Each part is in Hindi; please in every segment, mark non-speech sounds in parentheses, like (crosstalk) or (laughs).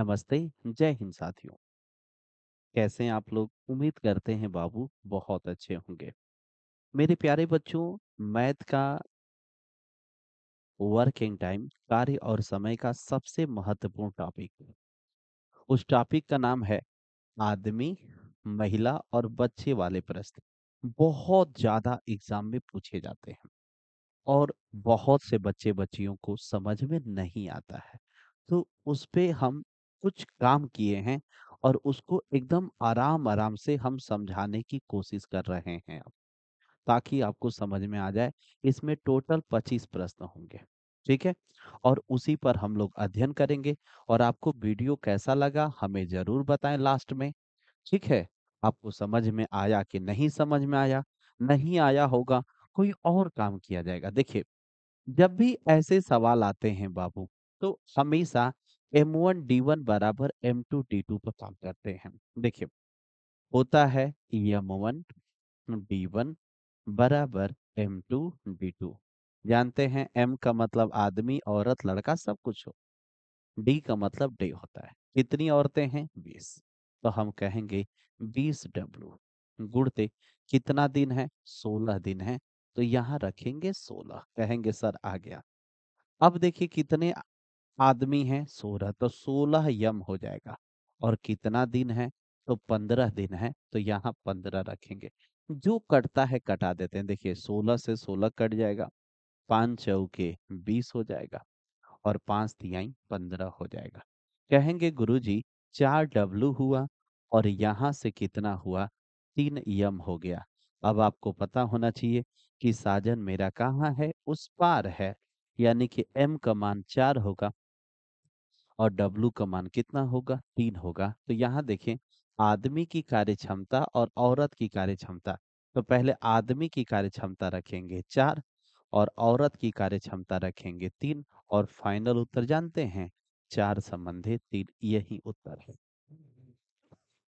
नमस्ते जय हिंद साथियों कैसे हैं आप लोग उम्मीद करते हैं बाबू बहुत अच्छे होंगे मेरे प्यारे बच्चों मैथ का वर्किंग टाइम कार्य और समय का सबसे महत्वपूर्ण टॉपिक है उस टॉपिक का नाम है आदमी महिला और बच्चे वाले प्रश्न बहुत ज्यादा एग्जाम में पूछे जाते हैं और बहुत से बच्चे बच्चियों को समझ में नहीं आता है तो उस पर हम कुछ काम किए हैं और उसको एकदम आराम आराम से हम समझाने की कोशिश कर रहे हैं अब ताकि आपको समझ में आ जाए इसमें टोटल पच्चीस प्रश्न होंगे ठीक है और उसी पर हम लोग अध्ययन करेंगे और आपको वीडियो कैसा लगा हमें जरूर बताएं लास्ट में ठीक है आपको समझ में आया कि नहीं समझ में आया नहीं आया होगा कोई और काम किया जाएगा देखिए जब भी ऐसे सवाल आते हैं बाबू तो हमेशा एम वन डी वन बराबर एम टू डी टू पर काम करते हैं देखिए होता है एम वन डी वन बराबर एम टू डी टू जानते हैं एम का मतलब आदमी औरत लड़का सब कुछ हो डी का मतलब डे होता है कितनी औरतें हैं बीस तो हम कहेंगे बीस डब्लू गुड़ते कितना दिन है सोलह दिन है तो यहाँ रखेंगे सोलह कहेंगे सर आ गया अब देखिए कितने आदमी है सोलह तो सोलह यम हो जाएगा और कितना दिन है तो पंद्रह दिन है तो यहाँ पंद्रह रखेंगे जो कटता है कटा देते हैं देखिए सोलह से सोलह कट जाएगा पाँच चौके बीस हो जाएगा और पांच तिहाई पंद्रह हो जाएगा कहेंगे गुरुजी चार डब्लू हुआ और यहाँ से कितना हुआ तीन यम हो गया अब आपको पता होना चाहिए कि साजन मेरा कहाँ है उस पार है यानी कि एम का मान चार होगा और W का मान कितना होगा तीन होगा तो यहाँ देखें आदमी की कार्य क्षमता और औरत की कार्य क्षमता तो पहले आदमी की कार्य क्षमता रखेंगे चार और औरत की कार्य क्षमता रखेंगे तीन और फाइनल उत्तर जानते हैं चार संबंधे तीन यही उत्तर है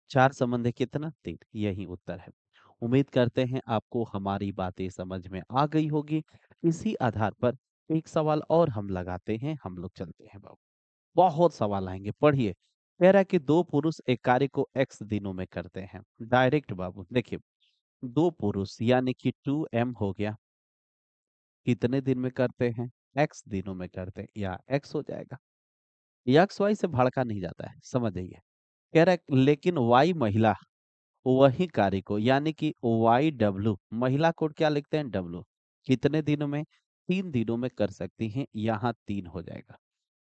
चार संबंधे कितना तीन यही उत्तर है उम्मीद करते हैं आपको हमारी बातें समझ में आ गई होगी इसी आधार पर एक सवाल और हम लगाते हैं हम लोग चलते हैं बाबू बहुत सवाल आएंगे पढ़िए कह रहा है कि दो पुरुष एक कार्य को एक्स दिनों में करते हैं डायरेक्ट बाबू देखिए दो पुरुष यानी कि टू एम हो गया कितने दिन में करते हैं एक्स दिनों में करते हैं या एक्स हो जाएगा एक्स वाई से भड़का नहीं जाता है समझ जाइए कह रहा है लेकिन वाई महिला वही कार्य को यानी कि वाई डब्ल्यू महिला कोड क्या लिखते हैं डब्ल्यू कितने दिनों में तीन दिनों में कर सकती हैं यहाँ तीन हो जाएगा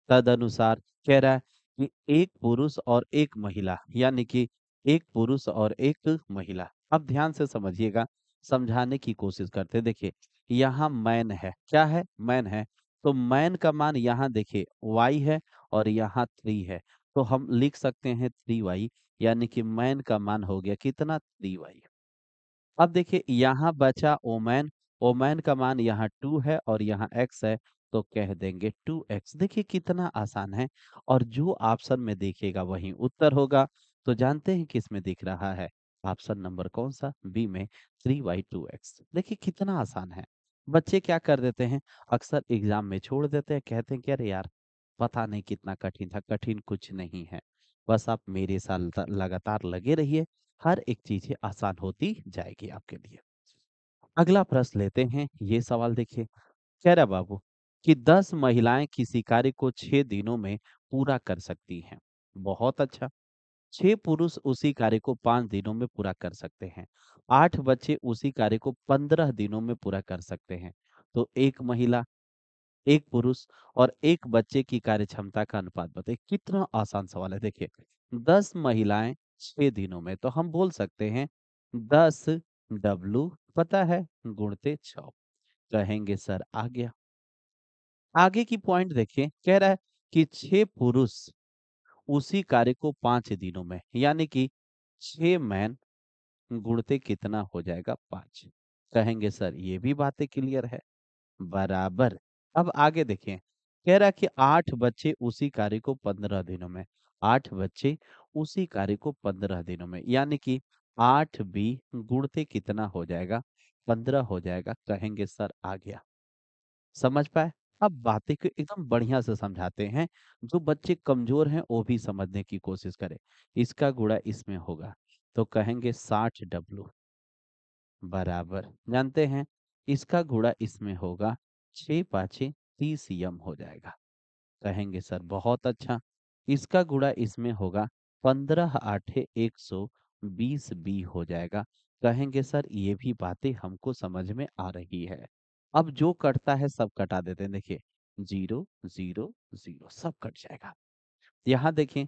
तद अनुसार कह रहा है कि एक पुरुष और एक महिला यानी कि एक पुरुष और एक महिला अब ध्यान से समझिएगा समझाने की कोशिश करते देखिए यहाँ मैन है क्या है मैन है तो मैन का मान यहाँ देखिए वाई है और यहाँ थ्री है तो हम लिख सकते हैं थ्री वाई यानी कि मैन का मान हो गया कितना थ्री वाई अब देखिए यहाँ बचा ओमैन ओमैन का मान यहाँ टू है और यहाँ एक्स है तो कह देंगे टू एक्स देखिए कितना आसान है और जो ऑप्शन में देखेगा वही उत्तर होगा तो जानते हैं किस में दिख रहा है ऑप्शन नंबर कौन सा बी में थ्री बाई टू एक्स देखिए कितना आसान है बच्चे क्या कर देते हैं अक्सर एग्जाम में छोड़ देते हैं कहते हैं कि अरे यार पता नहीं कितना कठिन था कठिन कुछ नहीं है बस आप मेरे साथ लगातार लगे रहिए हर एक चीज आसान होती जाएगी आपके लिए अगला प्रश्न लेते हैं ये सवाल देखिए कह रहा बाबू कि 10 महिलाएं किसी कार्य को 6 दिनों में पूरा कर सकती हैं बहुत अच्छा छह पुरुष उसी कार्य को पांच दिनों में पूरा कर सकते हैं आठ बच्चे उसी कार्य को पंद्रह दिनों में पूरा कर सकते हैं तो एक महिला एक पुरुष और एक बच्चे की कार्य क्षमता का अनुपात बताइए कितना आसान सवाल है देखिए दस महिलाएं छह दिनों में तो हम बोल सकते हैं दस डब्लू पता है गुणते छ कहेंगे सर आ गया आगे की पॉइंट देखिए कह रहा है कि छह पुरुष उसी कार्य को पांच दिनों में यानी कि छह मैन गुणते कितना हो जाएगा पांच कहेंगे सर ये भी बातें क्लियर है बराबर अब आगे देखिए कह रहा कि आठ बच्चे उसी कार्य को पंद्रह दिनों में आठ बच्चे उसी कार्य को पंद्रह दिनों में यानी कि आठ बी गुणते कितना हो जाएगा पंद्रह हो जाएगा कहेंगे सर आ गया समझ पाए अब बातें को एकदम बढ़िया से समझाते हैं जो बच्चे कमजोर हैं वो भी समझने की कोशिश करें इसका गुणा इसमें होगा तो कहेंगे साठ डब्लू बराबर जानते हैं इसका गुणा इसमें होगा छ पाछे तीस यम हो जाएगा कहेंगे सर बहुत अच्छा इसका गुणा इसमें होगा पंद्रह आठे एक सौ बीस बी हो जाएगा कहेंगे सर ये भी बातें हमको समझ में आ रही है अब जो कटता है सब कटा देते हैं देखिए जीरो जीरो जीरो सब कट जाएगा यहाँ देखें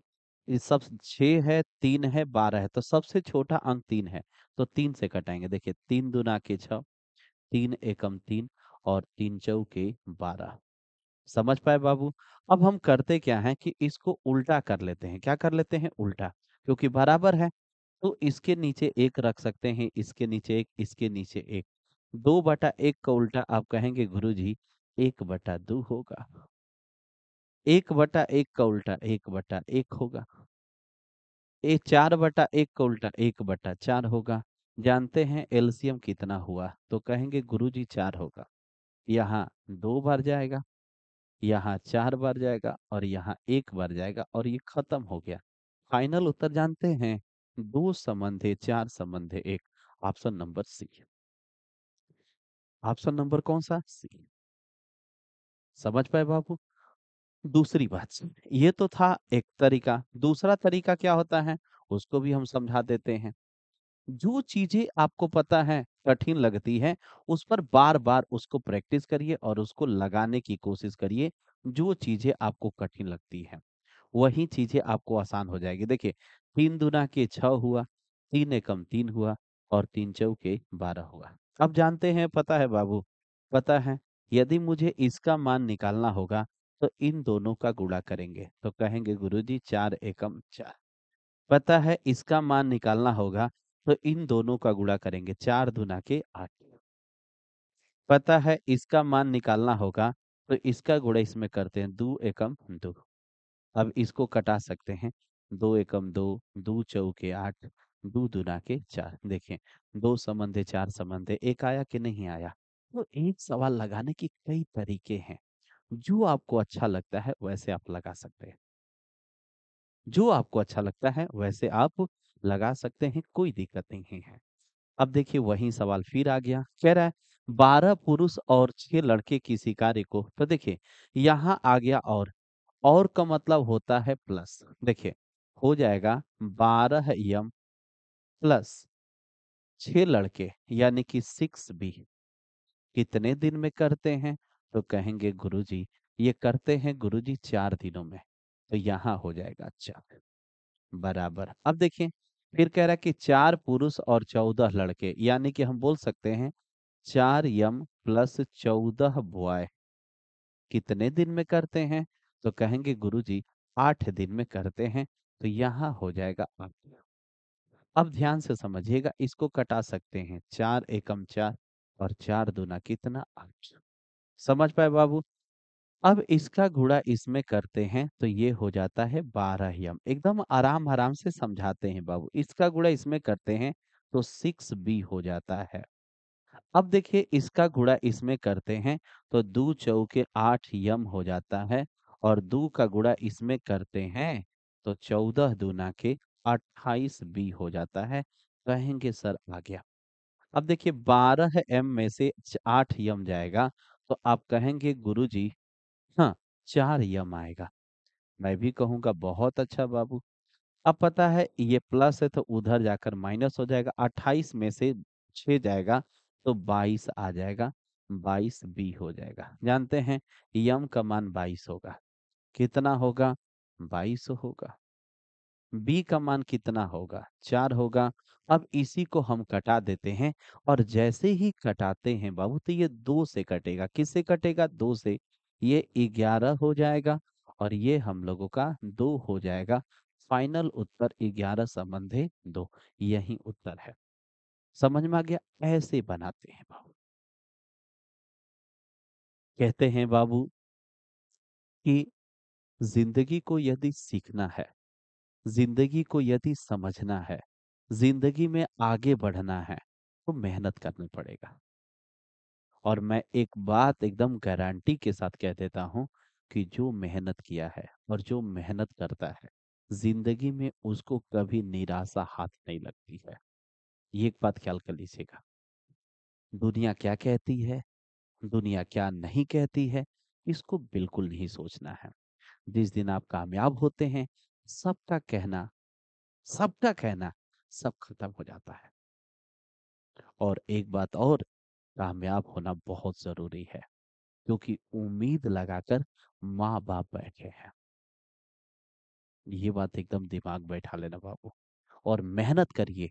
इस सब छ है तीन है बारह है तो सबसे छोटा अंक तीन है तो तीन से कटाएंगे देखिए तीन दुना के छ तीन एकम तीन और तीन चौ के बारह समझ पाए बाबू अब हम करते क्या है कि इसको उल्टा कर लेते हैं क्या कर लेते हैं उल्टा क्योंकि बराबर है तो इसके नीचे एक रख सकते हैं इसके नीचे एक इसके नीचे एक दो बटा एक का उल्टा आप कहेंगे गुरु जी एक बटा दो होगा एक बटा एक का उल्टा एक बटा एक होगा एक चार बटा एक का उल्टा एक बटा चार होगा जानते हैं एलसीएम कितना हुआ तो कहेंगे गुरु जी चार होगा यहाँ दो बार जाएगा यहाँ चार बार जाएगा और यहाँ एक बार जाएगा और ये खत्म हो गया फाइनल उत्तर जानते हैं दो संबंधे चार संबंधे एक option number C option number कौन सा सी समझ पाए बाबू दूसरी बात ये तो था एक तरीका दूसरा तरीका क्या होता है उसको भी हम समझा देते हैं जो चीजें आपको पता है कठिन लगती है उस पर बार बार उसको प्रैक्टिस करिए और उसको लगाने की कोशिश करिए जो चीजें आपको कठिन लगती है वही चीजें आपको आसान हो जाएगी देखिए तीन दुना के छ हुआ तीन एकम तीन हुआ और तीन चौके बारह हुआ अब जानते हैं पता है बाबू पता है यदि मुझे इसका मान निकालना होगा तो इन दोनों का गुणा करेंगे तो कहेंगे गुरुजी चार एकम चार पता है इसका मान निकालना होगा तो इन दोनों का गुणा करेंगे चार दुना के आठ पता है इसका मान निकालना होगा तो इसका गुणा इसमें करते हैं दो एकम दो अब इसको कटा सकते हैं दो एकम दो दो चौके आठ दो दुना के चार देखें दो संबंधे चार संबंधे एक आया कि नहीं आया तो एक सवाल लगाने के कई तरीके हैं जो आपको अच्छा लगता है वैसे आप लगा सकते हैं जो आपको अच्छा लगता है वैसे आप लगा सकते हैं कोई दिक्कत नहीं है अब देखिए वही सवाल फिर आ गया कह रहा है बारह पुरुष और छह लड़के किसी कार्य को तो देखिए यहाँ आ गया और और का मतलब होता है प्लस देखिए हो जाएगा बारह यम प्लस छह लड़के यानी कि सिक्स बी कितने दिन में करते हैं तो कहेंगे गुरुजी ये करते हैं गुरुजी चार दिनों में तो यहां हो जाएगा चार बराबर अब देखिए फिर कह रहा है कि चार पुरुष और चौदह लड़के यानी कि हम बोल सकते हैं चार यम प्लस चौदह बुआ कितने दिन में करते हैं तो कहेंगे गुरुजी आठ दिन में करते हैं तो यहाँ हो जाएगा आठ अब ध्यान से समझिएगा इसको कटा सकते हैं चार एकम चार और चार दुना कितना आठ समझ पाए बाबू अब इसका घुड़ा इसमें करते हैं तो ये हो जाता है बारह यम एकदम आराम आराम से समझाते हैं बाबू इसका घुड़ा इसमें करते हैं तो सिक्स बी हो जाता है अब देखिए इसका घुड़ा इसमें करते हैं तो दो चौके आठ यम हो जाता है और दो का घुड़ा इसमें करते हैं तो चौदह दूना के अट्ठाईस बी हो जाता है कहेंगे सर आ गया अब देखिए बारह एम में से आठ यम जाएगा तो आप कहेंगे गुरुजी हाँ चार यम आएगा मैं भी कहूंगा बहुत अच्छा बाबू अब पता है ये प्लस है तो उधर जाकर माइनस हो जाएगा अट्ठाईस में से छह जाएगा तो बाईस आ जाएगा बाईस बी हो जाएगा जानते हैं यम का मान बाईस होगा कितना होगा बाईस होगा b का मान कितना होगा चार होगा अब इसी को हम कटा देते हैं और जैसे ही कटाते हैं बाबू तो ये दो से कटेगा किससे कटेगा दो से ये ग्यारह हो जाएगा और ये हम लोगों का दो हो जाएगा फाइनल उत्तर ग्यारह संबंधे दो यही उत्तर है समझ में आ गया ऐसे बनाते हैं बाबू कहते हैं बाबू कि जिंदगी को यदि सीखना है जिंदगी को यदि समझना है जिंदगी में आगे बढ़ना है तो मेहनत करनी पड़ेगा और मैं एक बात एकदम गारंटी के साथ कह देता हूँ कि जो मेहनत किया है और जो मेहनत करता है जिंदगी में उसको कभी निराशा हाथ नहीं लगती है ये एक बात ख्याल कर लीजिएगा दुनिया क्या कहती है दुनिया क्या नहीं कहती है इसको बिल्कुल नहीं सोचना है जिस दिन आप कामयाब होते हैं सबका कहना सबका कहना सब खत्म हो जाता है और एक बात और कामयाब होना बहुत जरूरी है क्योंकि उम्मीद लगाकर माँ बाप बैठे हैं ये बात एकदम दिमाग बैठा लेना बाबू और मेहनत करिए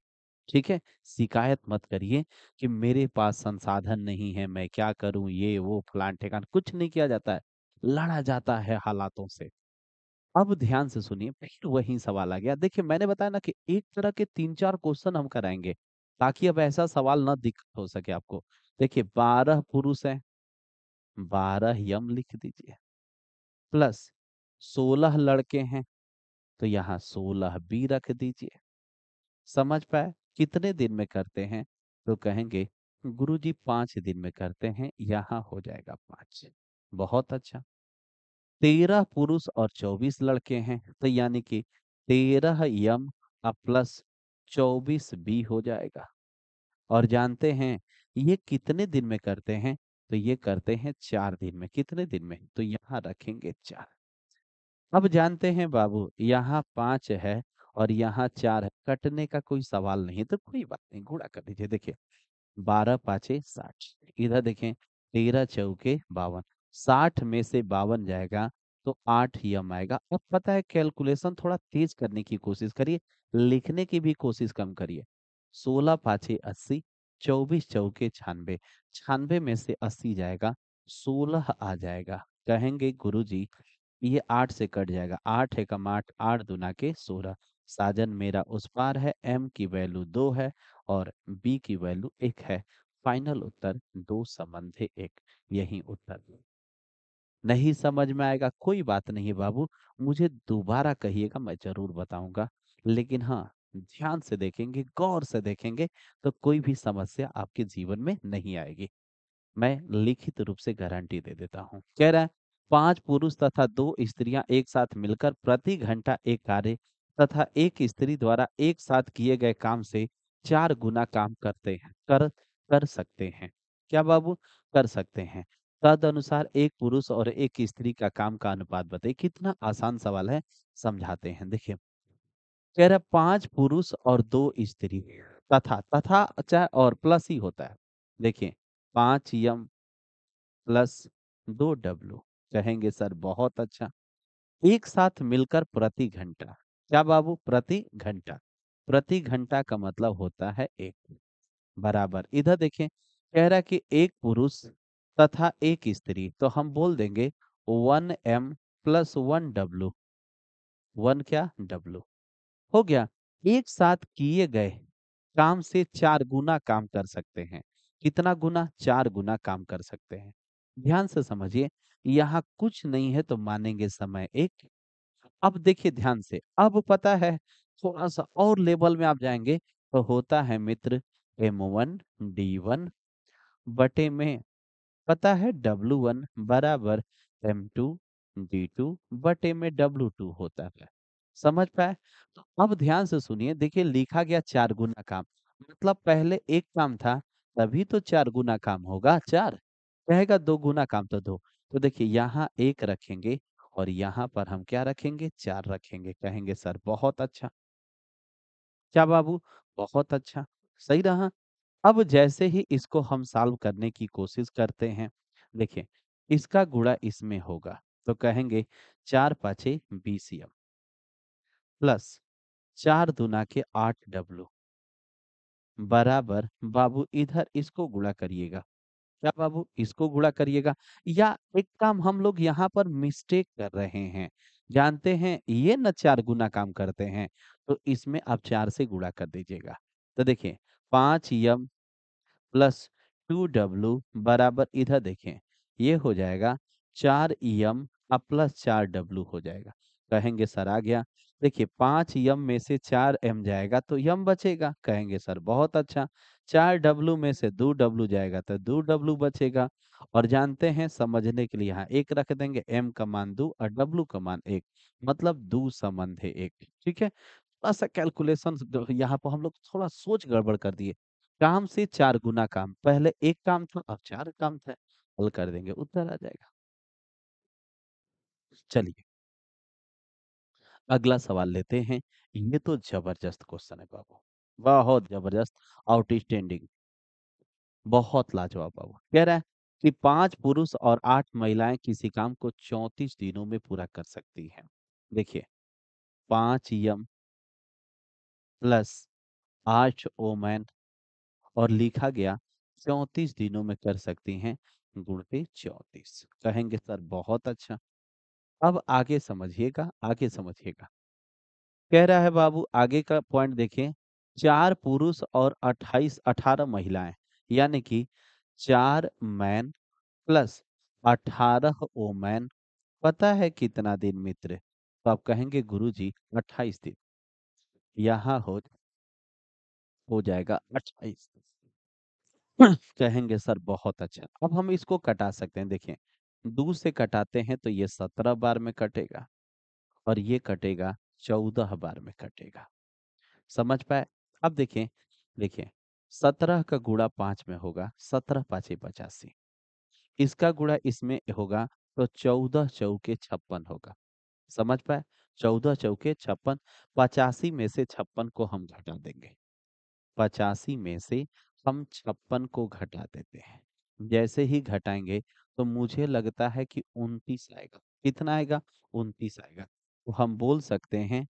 ठीक है शिकायत मत करिए कि मेरे पास संसाधन नहीं है मैं क्या करूं ये वो फलान ठेकान कुछ नहीं किया जाता है लड़ा जाता है हालातों से अब ध्यान से सुनिए फिर वही सवाल आ गया देखिए मैंने बताया ना कि एक तरह के तीन चार क्वेश्चन हम कराएंगे ताकि अब ऐसा सवाल ना दिक्कत हो सके आपको देखिए बारह पुरुष है बारह यम लिख दीजिए प्लस सोलह लड़के हैं तो यहाँ सोलह बी रख दीजिए समझ पाए कितने दिन में करते हैं तो कहेंगे गुरुजी पांच दिन में करते हैं यहाँ हो जाएगा पांच बहुत अच्छा तेरह पुरुष और चौबीस लड़के हैं तो यानी कि तेरह यम प्लस चौबीस बी हो जाएगा और जानते हैं ये कितने दिन में करते हैं तो ये करते हैं चार दिन में कितने दिन में तो यहाँ रखेंगे चार अब जानते हैं बाबू यहाँ पांच है और यहाँ चार है कटने का कोई सवाल नहीं तो कोई बात नहीं घोड़ा कर दीजिए देखिए बारह पांचे साठ इधर देखें तेरह चौके बावन साठ में से बावन जाएगा तो आठ ही एम आएगा अब पता है कैलकुलेशन थोड़ा तेज करने की कोशिश करिए लिखने की भी कोशिश कम करिए सोलह पाछे अस्सी चौबीस चौके छानबे छानबे में से अस्सी जाएगा सोलह आ जाएगा कहेंगे गुरु जी ये आठ से कट जाएगा आठ एक आठ आठ दुना के सोलह साजन मेरा उस पार है एम की वैल्यू दो है और बी की वैल्यू एक है फाइनल उत्तर दो संबंधे एक यही उत्तर नहीं समझ में आएगा कोई बात नहीं बाबू मुझे दोबारा कहिएगा मैं जरूर बताऊंगा लेकिन हाँ ध्यान से देखेंगे गौर से देखेंगे तो कोई भी समस्या आपके जीवन में नहीं आएगी मैं लिखित रूप से गारंटी दे देता हूँ कह रहा है पांच पुरुष तथा दो स्त्रियां एक साथ मिलकर प्रति घंटा एक कार्य तथा एक स्त्री द्वारा एक साथ किए गए काम से चार गुना काम करते हैं कर कर सकते हैं क्या बाबू कर सकते हैं तद अनुसार एक पुरुष और एक स्त्री का काम का अनुपात बताइए कितना आसान सवाल है समझाते हैं देखिए कह रहा पांच पुरुष और दो स्त्री तथा तथा चाहे और प्लस ही होता है देखिए पांच यम प्लस दो डब्लू कहेंगे सर बहुत अच्छा एक साथ मिलकर प्रति घंटा क्या बाबू प्रति घंटा प्रति घंटा का मतलब होता है एक बराबर इधर देखें कह रहा कि एक पुरुष तथा एक स्त्री तो हम बोल देंगे one M plus one W one क्या डब्लू हो गया एक साथ किए गए काम से चार गुना काम कर सकते हैं कितना गुना चार गुना काम कर सकते हैं ध्यान से समझिए यहाँ कुछ नहीं है तो मानेंगे समय एक अब देखिए ध्यान से अब पता है थोड़ा सा और लेवल में आप जाएंगे तो होता है मित्र एम वन डी वन बटे में पता है डब्लू वन बराबर एम टू डी टू बटे में डब्लू टू होता है समझ पाए तो अब ध्यान से सुनिए देखिए लिखा गया चार गुना काम मतलब पहले एक काम था तभी तो चार गुना काम होगा चार कहेगा दो गुना काम तो दो तो देखिए यहाँ एक रखेंगे और यहाँ पर हम क्या रखेंगे चार रखेंगे कहेंगे सर बहुत अच्छा क्या बाबू बहुत अच्छा सही रहा अब जैसे ही इसको हम सॉल्व करने की कोशिश करते हैं देखिए इसका गुड़ा इसमें होगा तो कहेंगे चार पाचे एम प्लस चार दुना के आठ डब्लू बराबर बाबू इधर इसको गुड़ा करिएगा क्या बाबू इसको गुड़ा करिएगा या एक काम हम लोग यहाँ पर मिस्टेक कर रहे हैं जानते हैं ये न चार गुना काम करते हैं तो इसमें आप चार से गुड़ा कर दीजिएगा तो देखिए पांच यम प्लस टू डब्लू बराबर इधर देखें ये हो जाएगा चार ई एम और प्लस चार डब्लू हो जाएगा कहेंगे सर आ गया देखिए पांच यम में से चार एम जाएगा तो यम बचेगा कहेंगे सर बहुत अच्छा चार डब्लू में से दो डब्लू जाएगा तो दो डब्लू बचेगा और जानते हैं समझने के लिए यहाँ एक रख देंगे एम का मान दो और डब्लू का मान एक मतलब दो संबंध है एक ठीक है थोड़ा सा कैलकुलेशन यहाँ पर हम लोग थोड़ा सोच गड़बड़ कर दिए काम से चार गुना काम पहले एक काम था अब चार काम थे हल कर देंगे उत्तर आ जाएगा चलिए अगला सवाल लेते हैं ये तो जबरदस्त क्वेश्चन है बाबू बहुत जबरदस्त आउटस्टैंडिंग बहुत लाजवाब बाबू कह रहा है कि पांच पुरुष और आठ महिलाएं किसी काम को चौंतीस दिनों में पूरा कर सकती हैं देखिए पांच यम प्लस आठ ओमैन और लिखा गया चौतीस दिनों में कर सकती हैं गुणते चौतीस कहेंगे सर बहुत अच्छा अब आगे समझिएगा आगे समझिएगा कह रहा है बाबू आगे का पॉइंट देखिए चार पुरुष और अट्ठाईस अठारह महिलाएं यानी कि चार मैन प्लस अठारह ओमैन पता है कितना दिन मित्र तो आप कहेंगे गुरु जी अट्ठाईस दिन यहाँ हो हो जाएगा अट्ठाईस कहेंगे सर बहुत अच्छा अब हम इसको कटा सकते हैं देखिए दो से कटाते हैं तो ये सत्रह बार में कटेगा और ये कटेगा चौदह बार में कटेगा समझ पाए अब देखिए देखिए सत्रह का गुड़ा पांच में होगा सत्रह पाँचे पचासी इसका गुड़ा इसमें होगा तो चौदह चौके छप्पन होगा समझ पाए चौदह चौके छप्पन पचासी में से छप्पन को हम घटा देंगे पचासी में से हम छप्पन को घटा देते हैं जैसे ही घटाएंगे तो मुझे लगता है कि उनतीस आएगा कितना आएगा उनतीस आएगा तो हम बोल सकते हैं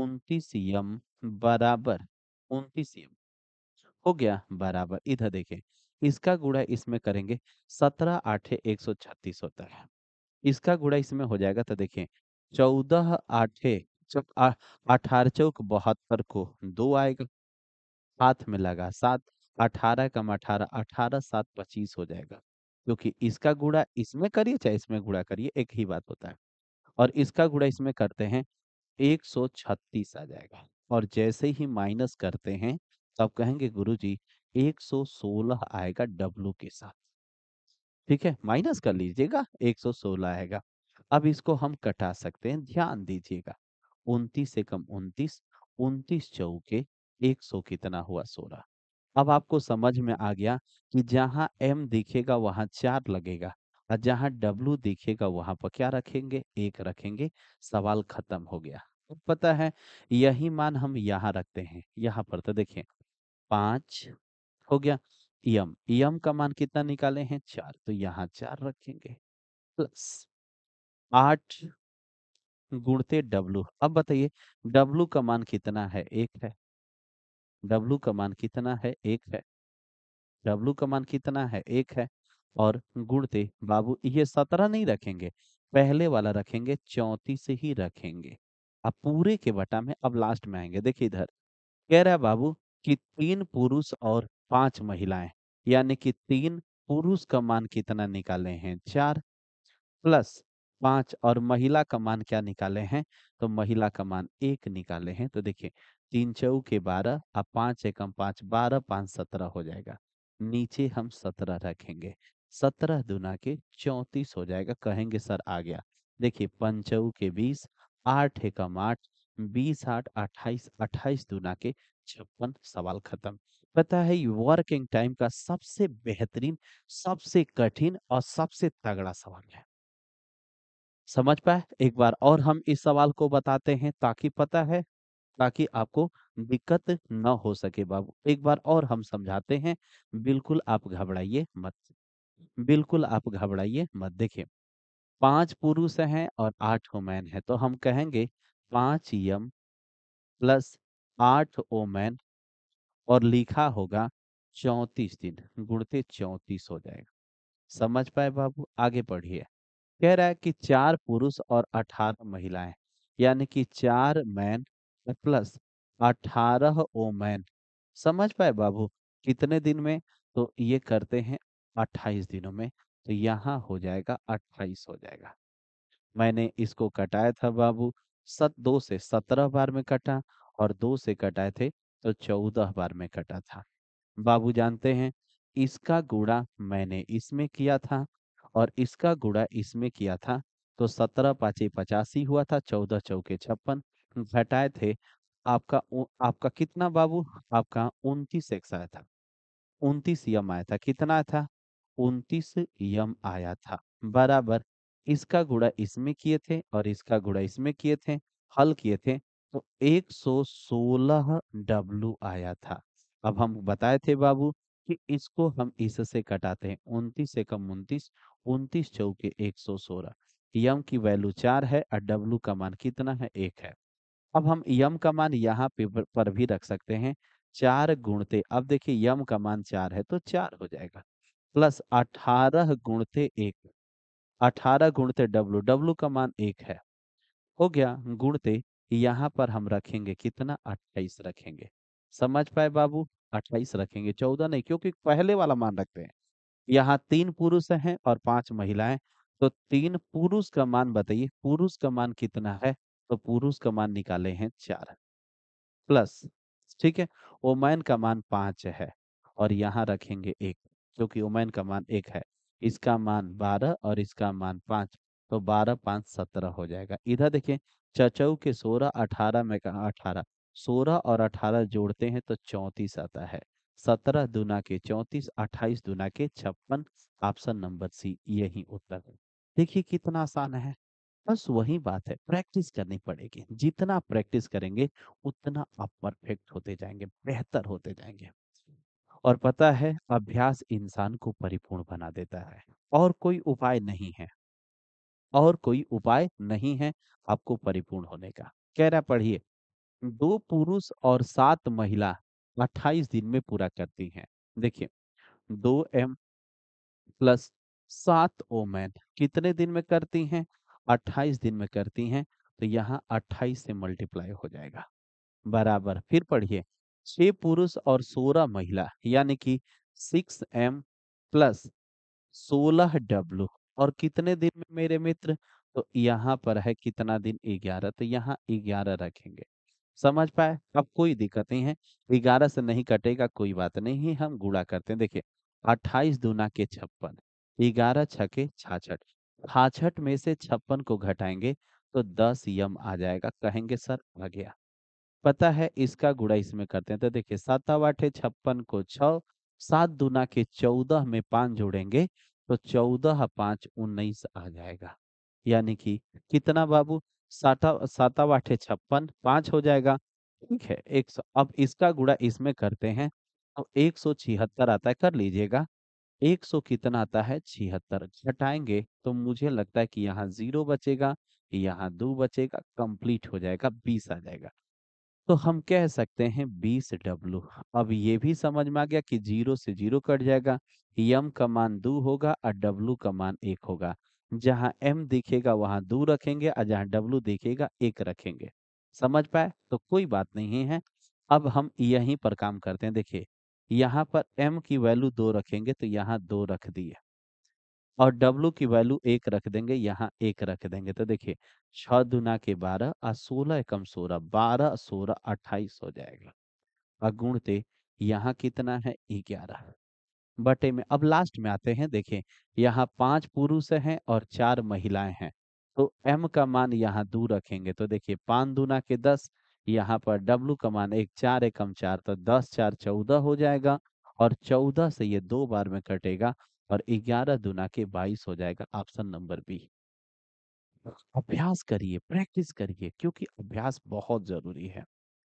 उनतीस यम बराबर उनतीस यम हो गया बराबर इधर देखें इसका गुड़ा इसमें करेंगे सत्रह आठे एक सौ छत्तीस होता है इसका गुड़ा इसमें हो जाएगा तो देखें चौदह आठे अठारह चौक बहत्तर को दो आएगा हाथ में लगा सात अठारह कम अठारह अठारह सात पच्चीस हो जाएगा क्योंकि इसका गुड़ा इसमें करिए चाहे इसमें गुड़ा करिए एक ही बात होता है और इसका गुड़ा इसमें करते हैं एक सौ छत्तीस आ जाएगा और जैसे ही माइनस करते हैं तब तो कहेंगे गुरु जी एक सौ सोलह आएगा डब्लू के साथ ठीक है माइनस कर लीजिएगा एक सौ सोलह आएगा अब इसको हम कटा सकते हैं ध्यान दीजिएगा उनतीस से कम उनतीस उनतीस चौके एक सौ कितना हुआ सोलह अब आपको समझ में आ गया कि जहां एम दिखेगा वहां चार लगेगा और जहां डब्लू दिखेगा वहां पर क्या रखेंगे एक रखेंगे सवाल खत्म हो गया पता है यही मान हम यहाँ रखते हैं यहाँ पर तो देखिए पांच हो गया यम यम का मान कितना निकाले हैं चार तो यहाँ चार रखेंगे प्लस आठ गुणते डब्लू अब बताइए डब्लू का मान कितना है एक है डब्लू का मान कितना है एक है डब्लू का मान कितना है एक है और गुड़ते बाबू ये सत्रह नहीं रखेंगे पहले वाला रखेंगे चौतीस ही रखेंगे अब पूरे के बटा में अब लास्ट में आएंगे देखिए इधर कह रहा है बाबू कि तीन पुरुष और पांच महिलाएं यानी कि तीन पुरुष का मान कितना निकाले हैं चार प्लस पांच और महिला का मान क्या निकाले हैं तो महिला का मान एक निकाले हैं तो देखिए तीन चौके बारह और पांच एकम पांच बारह पांच सत्रह हो जाएगा नीचे हम सत्रह रखेंगे सत्रह दुना के चौंतीस हो जाएगा कहेंगे सर आ गया देखिए पंचऊ के बीस आठ एकम आठ बीस आठ अट्ठाईस अट्ठाईस दुना के छप्पन सवाल खत्म पता है वर्किंग टाइम का सबसे बेहतरीन सबसे कठिन और सबसे तगड़ा सवाल है समझ पाए एक बार और हम इस सवाल को बताते हैं ताकि पता है ताकि आपको दिक्कत न हो सके बाबू एक बार और हम समझाते हैं बिल्कुल आप घबराइए मत बिल्कुल आप घबराइए मत देखिए पांच पुरुष हैं और आठ ओमैन है तो हम कहेंगे पांच यम प्लस आठ ओमैन और लिखा होगा चौंतीस दिन गुणते चौंतीस हो जाएगा समझ पाए बाबू आगे पढ़िए कह रहा है कि चार पुरुष और अठारह महिलाएं यानी कि चार मैन प्लस अठारह ओमैन समझ पाए बाबू कितने दिन में तो ये करते हैं अट्ठाईस दिनों में तो यहाँ हो जाएगा अट्ठाईस हो जाएगा मैंने इसको कटाया था बाबू सत दो से सत्रह बार में कटा और दो से कटाए थे तो चौदह बार में कटा था बाबू जानते हैं इसका गुड़ा मैंने इसमें किया था और इसका गुड़ा इसमें किया था तो सत्रह पाँच पचासी हुआ था चौदह चौके छप्पन घटाए थे आपका आपका कितना बाबू आपका उनतीस एक्स आया था उनतीस यम आया था कितना था उनतीस यम आया था बराबर इसका गुड़ा इसमें किए थे और इसका गुड़ा इसमें किए थे हल किए थे तो एक सौ सोलह डब्लू आया था अब हम बताए थे बाबू कि इसको हम इससे घटाते हैं उन्तीस से कम उन्तीस उन्तीस चौके एक सौ सोलह यम की वैल्यू चार है और डब्लू का मान कितना है एक है अब हम यम का मान यहाँ पे पर भी रख सकते हैं चार गुणते अब देखिए यम का मान चार है तो चार हो जाएगा प्लस अठारह गुणते एक अठारह गुणते डब्लू डब्लू का मान एक है हो गया गुणते यहाँ पर हम रखेंगे कितना अट्ठाईस रखेंगे समझ पाए बाबू अट्ठाईस रखेंगे चौदह नहीं क्योंकि पहले वाला मान रखते हैं यहाँ तीन पुरुष हैं और पांच महिलाएं तो तीन पुरुष का मान बताइए पुरुष का मान कितना है तो पुरुष का मान निकाले हैं चार प्लस ठीक है ओमैन का मान पांच है और यहाँ रखेंगे एक क्योंकि ओमैन का मान एक है इसका मान बारह और इसका मान पांच तो बारह पांच सत्रह हो जाएगा इधर देखिए चचौ के सोलह अठारह में कहा अठारह सोलह और अठारह जोड़ते हैं तो चौंतीस आता है सत्रह दुना के चौंतीस अट्ठाईस दुना के छप्पन ऑप्शन नंबर सी यही उत्तर है देखिए कितना आसान है बस वही बात है प्रैक्टिस करनी पड़ेगी जितना प्रैक्टिस करेंगे उतना आप परफेक्ट होते जाएंगे बेहतर होते जाएंगे और पता है अभ्यास इंसान को परिपूर्ण बना देता है और कोई उपाय नहीं है और कोई उपाय नहीं है आपको परिपूर्ण होने का कह रहा पढ़िए दो पुरुष और सात महिला 28 दिन में पूरा करती हैं देखिए दो एम प्लस सात ओमैन कितने दिन में करती हैं 28 दिन में करती हैं तो यहाँ 28 से मल्टीप्लाई हो जाएगा बराबर फिर पढ़िए छह पुरुष और सोलह महिला यानी कि सिक्स एम प्लस सोलह डब्लू और कितने दिन में मेरे मित्र तो यहाँ पर है कितना दिन ग्यारह तो यहाँ ग्यारह रखेंगे समझ पाए अब कोई दिक्कत नहीं है ग्यारह से नहीं कटेगा कोई बात नहीं हम गुड़ा करते हैं देखिए अट्ठाईस दूना के छप्पन ग्यारह छके छाछठ छाछठ में से छप्पन को घटाएंगे तो दस यम आ जाएगा कहेंगे सर आ गया पता है इसका गुड़ा इसमें करते हैं तो देखिए सातव आठे छप्पन को छ सात दूना के चौदह में पांच जोड़ेंगे तो चौदह पांच उन्नीस आ जाएगा यानी कि कितना बाबू साता साता छप्पन पांच हो जाएगा ठीक है एक सौ अब इसका गुड़ा इसमें करते हैं तो एक सौ छिहत्तर आता है कर लीजिएगा एक सौ कितना आता है छिहत्तर घटाएंगे तो मुझे लगता है कि यहाँ जीरो बचेगा यहाँ दो बचेगा कंप्लीट हो जाएगा बीस आ जाएगा तो हम कह सकते हैं बीस डब्लू अब ये भी समझ में आ गया कि जीरो से जीरो कट जाएगा यम का मान दो होगा और डब्लू का मान एक होगा जहां एम दिखेगा वहां दो रखेंगे और जहां डब्लू दिखेगा एक रखेंगे समझ पाए तो कोई बात नहीं है अब हम यहीं पर काम करते हैं देखिए यहां पर एम की वैल्यू दो रखेंगे तो यहां दो रख दिए और डब्लू की वैल्यू एक रख देंगे यहां एक रख देंगे तो देखिए छ दुना के बारह और सोलह एकम सोलह बारह सोलह अट्ठाईस हो जाएगा और गुणते यहाँ कितना है ग्यारह बटे में अब लास्ट में आते हैं देखें यहाँ पांच पुरुष हैं और चार महिलाएं हैं तो एम का मान यहाँ दो रखेंगे तो देखिए पांच दूना के दस यहाँ पर डब्लू का मान एक चार एकम चार तो दस चार चौदह हो जाएगा और चौदह से ये दो बार में कटेगा और ग्यारह दूना के बाईस हो जाएगा ऑप्शन नंबर बी अभ्यास करिए प्रैक्टिस करिए क्योंकि अभ्यास बहुत जरूरी है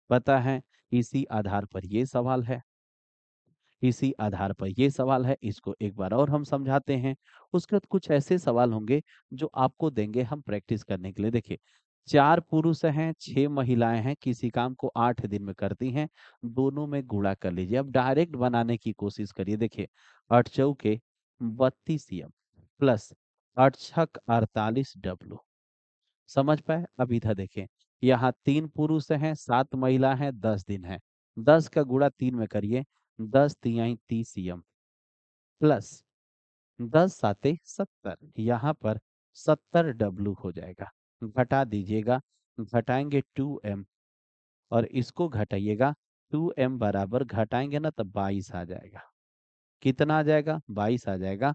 पता है इसी आधार पर ये सवाल है इसी आधार पर ये सवाल है इसको एक बार और हम समझाते हैं उसके बाद कुछ ऐसे सवाल होंगे जो आपको देंगे हम प्रैक्टिस करने के लिए देखिए चार पुरुष हैं छह महिलाएं हैं किसी काम को आठ दिन में करती हैं दोनों में गुड़ा कर लीजिए अब डायरेक्ट बनाने की कोशिश करिए देखिए अठ चौके बत्तीस एम प्लस अठक अड़तालीस डब्लू समझ पाए अब इधर देखें यहाँ तीन पुरुष हैं सात महिला हैं दस दिन है दस का गुड़ा तीन में करिए दस तियाई तीस यम प्लस दस साते सत्तर यहाँ पर सत्तर डब्लू हो जाएगा घटा दीजिएगा घटाएंगे टू एम और इसको घटाइएगा टू एम बराबर घटाएंगे ना तो बाईस आ जाएगा कितना आ जाएगा बाईस आ जाएगा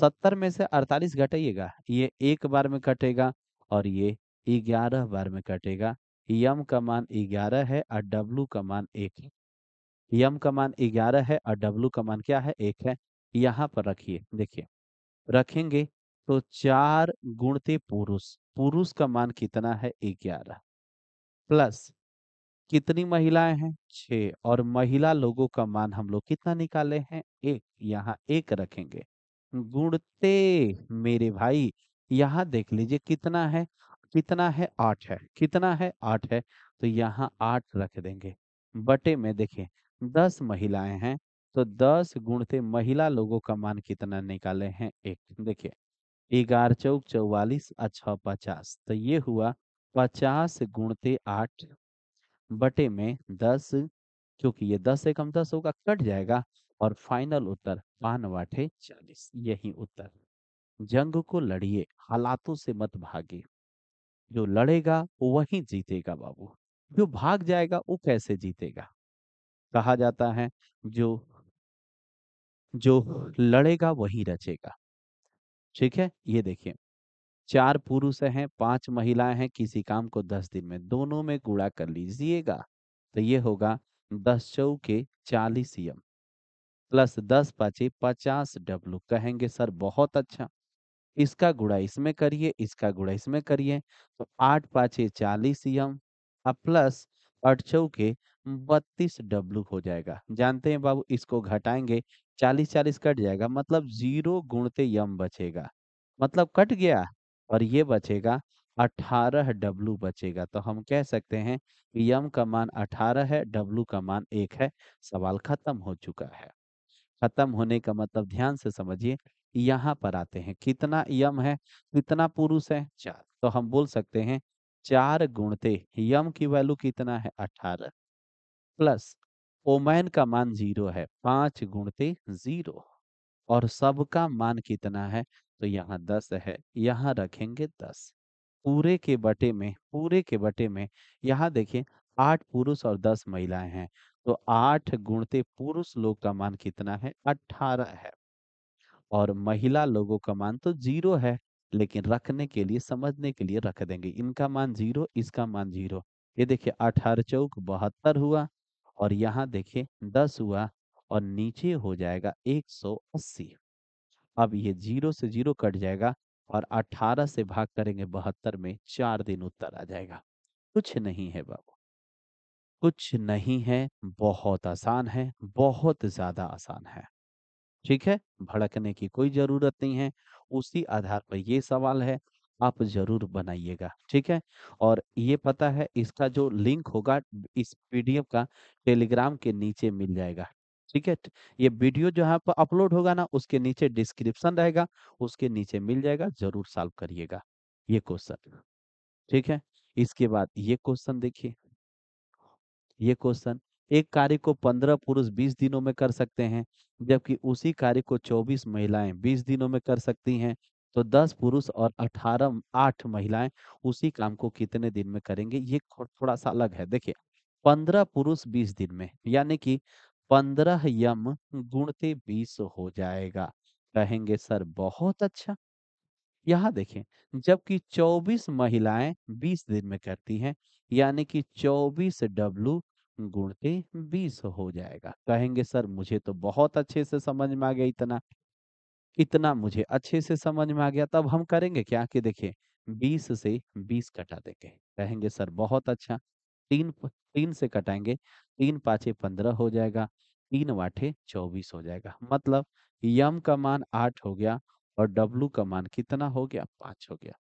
सत्तर में से अड़तालीस घटाइएगा ये एक बार में कटेगा और ये ग्यारह बार में कटेगा यम का मान ग्यारह है और डब्लू का मान एक है यम का मान ग्यारह है और डब्लू का मान क्या है एक है यहाँ पर रखिए देखिए रखेंगे तो चार गुणते पुरुष पुरुष का मान कितना है ग्यारह प्लस कितनी महिलाएं हैं छ और महिला लोगों का मान हम लोग कितना निकाले हैं एक यहाँ एक रखेंगे गुणते मेरे भाई यहाँ देख लीजिए कितना है कितना है आठ है कितना है आठ है तो यहाँ आठ रख देंगे बटे में देखिए दस महिलाएं हैं तो दस गुणते महिला लोगों का मान कितना निकाले हैं एक देखिए ग्यारह चौक चौवालीस और छ पचास तो ये हुआ पचास गुणते आठ बटे में दस क्योंकि ये दस से कम दस होगा कट जाएगा और फाइनल उत्तर पान वाठे चालीस यही उत्तर जंग को लड़िए हालातों से मत भागे जो लड़ेगा वही जीतेगा बाबू जो भाग जाएगा वो कैसे जीतेगा कहा जाता है जो जो लड़ेगा वही रचेगा ठीक है ये देखिए चार पुरुष हैं पांच महिलाएं हैं किसी काम को दस दिन में दोनों में गुड़ा कर लीजिएगा तो ये होगा दस चौ के चालीस यम प्लस दस पचे पचास डब्लू कहेंगे सर बहुत अच्छा इसका गुड़ा इसमें करिए इसका गुड़ा इसमें करिए तो आठ पाचे चालीस यम और प्लस अठ चौ के बत्तीस डब्लू हो जाएगा जानते हैं बाबू इसको घटाएंगे चालीस चालीस कट जाएगा मतलब जीरो गुणते यम बचेगा मतलब कट गया और ये बचेगा अठारह डब्लू बचेगा तो हम कह सकते हैं कि यम का मान अठारह है डब्लू का मान एक है सवाल खत्म हो चुका है खत्म होने का मतलब ध्यान से समझिए यहाँ पर आते हैं कितना यम है कितना पुरुष है चार तो हम बोल सकते हैं चार गुणते यम की वैल्यू कितना है अठारह प्लस ओमैन का मान जीरो है पांच गुणते जीरो और सबका मान कितना है तो यहाँ दस है यहाँ रखेंगे दस पूरे के बटे में पूरे के बटे में यहाँ देखिए आठ पुरुष और दस महिलाएं हैं तो आठ गुणते पुरुष लोग का मान कितना है अठारह है और महिला लोगों का मान तो जीरो है लेकिन रखने के लिए समझने के लिए रख देंगे इनका मान जीरो इसका मान जीरो ये देखिए अठारह चौक बहत्तर हुआ और यहाँ देखिए दस हुआ और नीचे हो जाएगा एक सौ अस्सी अब ये जीरो से जीरो कट जाएगा और अठारह से भाग करेंगे बहत्तर में चार दिन उत्तर आ जाएगा कुछ नहीं है बाबू कुछ नहीं है बहुत आसान है बहुत ज्यादा आसान है ठीक है भड़कने की कोई जरूरत नहीं है उसी आधार पर यह सवाल है आप जरूर बनाइएगा ठीक है और ये पता है इसका जो लिंक होगा इस पीडीएफ का टेलीग्राम के नीचे मिल जाएगा ठीक है ये वीडियो जो यहाँ पर अपलोड होगा ना उसके नीचे डिस्क्रिप्शन रहेगा उसके नीचे मिल जाएगा जरूर सॉल्व करिएगा ये क्वेश्चन ठीक है इसके बाद ये क्वेश्चन देखिए ये क्वेश्चन एक कार्य को पंद्रह पुरुष बीस दिनों में कर सकते हैं जबकि उसी कार्य को चौबीस महिलाएं बीस दिनों में कर सकती हैं तो दस पुरुष और अठारह आठ महिलाएं उसी काम को कितने दिन में करेंगे ये थोड़ा सा अलग है देखिए पंद्रह पुरुष बीस दिन में यानी कि पंद्रह यम गुणते बीस हो जाएगा कहेंगे सर बहुत अच्छा यहाँ देखें जबकि 24 महिलाएं 20 दिन में करती हैं यानी कि 24 डब्लू गुणते 20 हो जाएगा कहेंगे सर मुझे तो बहुत अच्छे से समझ में आ गया इतना इतना मुझे अच्छे से समझ में आ गया तब हम करेंगे क्या कि देखिए 20 से 20 कटा देंगे कहेंगे सर बहुत अच्छा तीन तीन से कटाएंगे तीन पाचे पंद्रह हो जाएगा तीन वाठे चौबीस हो जाएगा मतलब यम का मान आठ हो गया और डब्लू का मान कितना हो गया पांच हो गया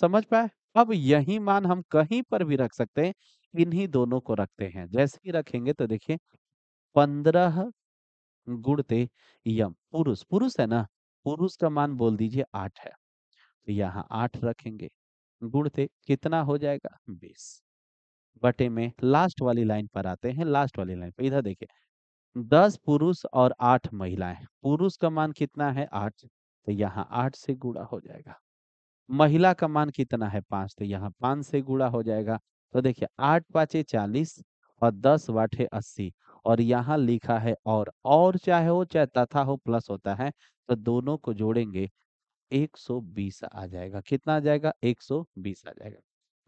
समझ पाए अब यही मान हम कहीं पर भी रख सकते हैं इन्हीं दोनों को रखते हैं जैसे ही रखेंगे तो देखिए पंद्रह गुणते यम पुरुष पुरुष है ना पुरुष का मान बोल दीजिए आठ है तो यहाँ आठ रखेंगे गुड़ते कितना हो जाएगा बीस बटे में लास्ट वाली लाइन पर आते हैं लास्ट वाली लाइन पर इधर देखिए दस पुरुष और आठ महिलाएं पुरुष का मान कितना है आठ तो यहाँ आठ से गुड़ा हो जाएगा महिला का मान कितना है पांच तो यहाँ पांच से गुड़ा हो जाएगा तो देखिए आठ पाँचे चालीस और दस वाठे अस्सी और यहाँ लिखा है और और चाहे हो चाहे तथा हो प्लस होता है तो दोनों को जोड़ेंगे 120 आ जाएगा कितना आ जाएगा 120 आ जाएगा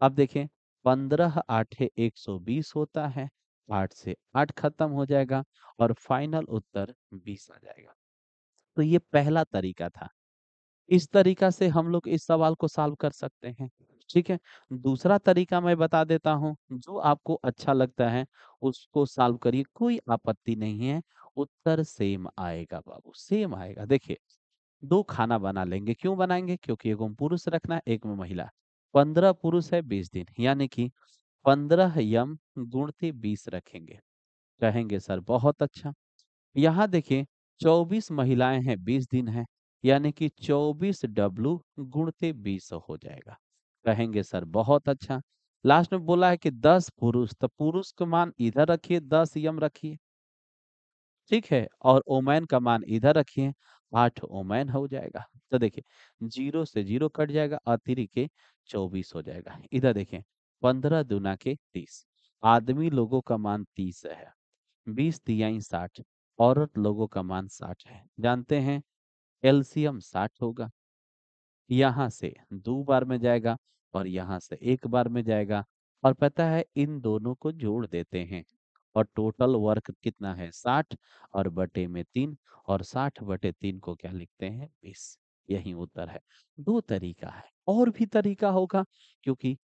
अब देखें 15 आठे 120 होता है आठ से आठ खत्म हो जाएगा और फाइनल उत्तर 20 आ जाएगा तो ये पहला तरीका था इस तरीका से हम लोग इस सवाल को सॉल्व कर सकते हैं ठीक है दूसरा तरीका मैं बता देता हूँ जो आपको अच्छा लगता है उसको सॉल्व करिए कोई आपत्ति नहीं है उत्तर सेम आएगा बाबू सेम आएगा देखिए दो खाना बना लेंगे क्यों बनाएंगे क्योंकि एक में पुरुष रखना है एक में महिला पंद्रह पुरुष है बीस दिन यानी कि पंद्रह यम गुण थे बीस रखेंगे कहेंगे सर बहुत अच्छा यहाँ देखिए चौबीस महिलाएं हैं बीस दिन है यानी कि चौबीस डब्लू गुण थे बीस हो जाएगा कहेंगे सर बहुत अच्छा लास्ट में बोला है कि दस पुरुष तो पुरुष का मान इधर रखिए दस यम रखिए ठीक है और ओमैन का मान इधर रखिए आठ ओमैन हो जाएगा तो देखिए जीरो से जीरो कट जाएगा अतिरिक्त चौबीस हो जाएगा इधर देखिए पंद्रह दुना के तीस आदमी लोगों का मान तीस है बीस तिहाई साठ औरत लोगों का मान साठ है जानते हैं एल्सियम साठ होगा यहाँ से दो बार में जाएगा और यहाँ से एक बार में जाएगा और पता है इन दोनों को जोड़ देते हैं और टोटल वर्क कितना है साठ और बटे में तीन और साठ बटे तीन को क्या लिखते हैं बीस यही उत्तर है दो तरीका है और भी तरीका होगा क्योंकि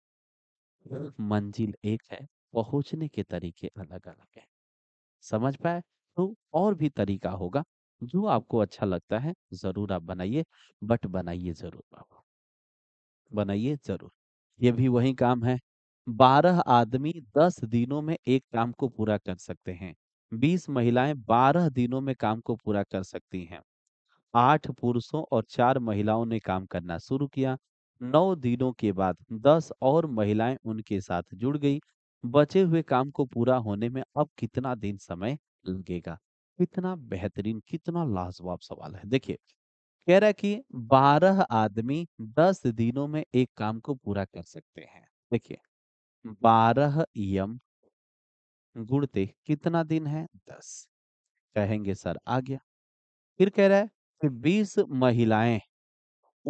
मंजिल एक है पहुंचने के तरीके अलग अलग है समझ पाए तो और भी तरीका होगा जो आपको अच्छा लगता है ज़रूर आप बनाइए, बट बनाइए ज़रूर बाबू बनाइए ज़रूर। ये भी वही काम है, बारह आदमी दस दिनों में एक काम को पूरा कर सकते हैं, बीस महिलाएं बारह दिनों में काम को पूरा कर सकती हैं, आठ पुरुषों और चार महिलाओं ने काम करना शुरू किया, नौ दिनों के बाद दस और महिलाएं उनके साथ जुड़ गई, बचे हुए काम को पूरा होने में अब कितना दिन समय लगेगा? कितना बेहतरीन कितना लाजवाब सवाल है देखिए कह रहा है कि बारह आदमी दस दिनों में एक काम को पूरा कर सकते हैं देखिए बारह यम गुणते कितना दिन है दस कहेंगे सर आ गया फिर कह रहा है कि बीस महिलाएं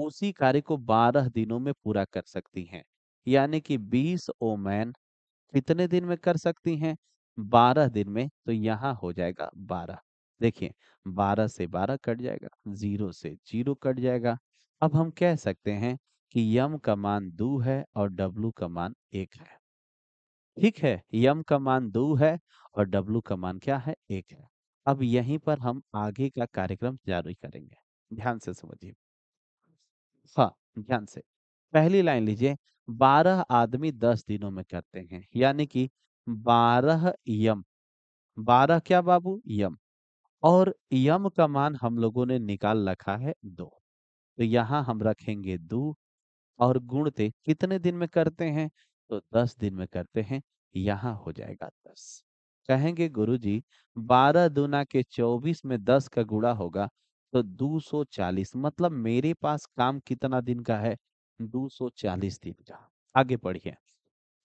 उसी कार्य को बारह दिनों में पूरा कर सकती हैं यानी कि बीस ओमैन कितने दिन में कर सकती हैं बारह दिन में तो यहाँ हो जाएगा बारह देखिए बारह से बारह कट जाएगा जीरो से जीरो कट जाएगा अब हम कह सकते हैं कि यम का मान दो है और डब्लू का मान एक है ठीक है यम का मान दो है और डब्लू का मान क्या है एक है अब यहीं पर हम आगे का कार्यक्रम जारी करेंगे ध्यान से समझिए हाँ ध्यान से पहली लाइन लीजिए बारह आदमी दस दिनों में करते हैं यानी कि बारह यम बारह क्या बाबू यम और यम का मान हम लोगों ने निकाल रखा है दो तो यहाँ हम रखेंगे दो और गुणते कितने दिन में करते हैं तो दस दिन में करते हैं यहाँ हो जाएगा दस कहेंगे गुरु जी बारह दुना के चौबीस में दस का गुणा होगा तो दो सौ चालीस मतलब मेरे पास काम कितना दिन का है दो सौ चालीस दिन का आगे पढ़िए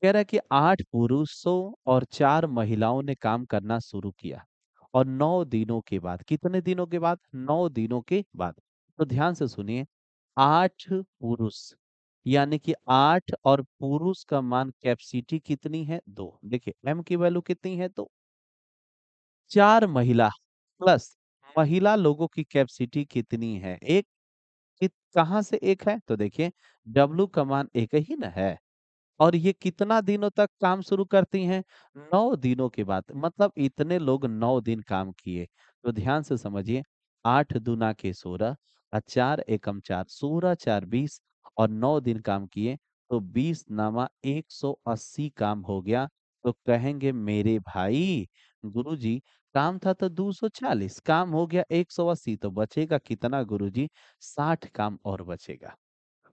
कह रहा है कि आठ पुरुषों और चार महिलाओं ने काम करना शुरू किया और नौ दिनों के बाद कितने दिनों के बाद नौ दिनों के बाद तो ध्यान से सुनिए आठ पुरुष यानी कि आठ और पुरुष का मान कैपेसिटी कितनी है दो देखिए एम की वैल्यू कितनी है दो चार महिला प्लस महिला लोगों की कैपेसिटी कितनी है एक कहां से एक है तो देखिए डब्लू का मान एक ही ना है और ये कितना दिनों तक काम शुरू करती हैं नौ दिनों के बाद मतलब इतने लोग नौ दिन काम किए तो ध्यान से समझिए आठ दुना के सोलह चार एकम चार सोलह चार बीस और नौ दिन काम किए तो बीस नामा एक सौ अस्सी काम हो गया तो कहेंगे मेरे भाई गुरुजी काम था तो दो सौ चालीस काम हो गया एक सौ अस्सी तो बचेगा कितना गुरुजी साठ काम और बचेगा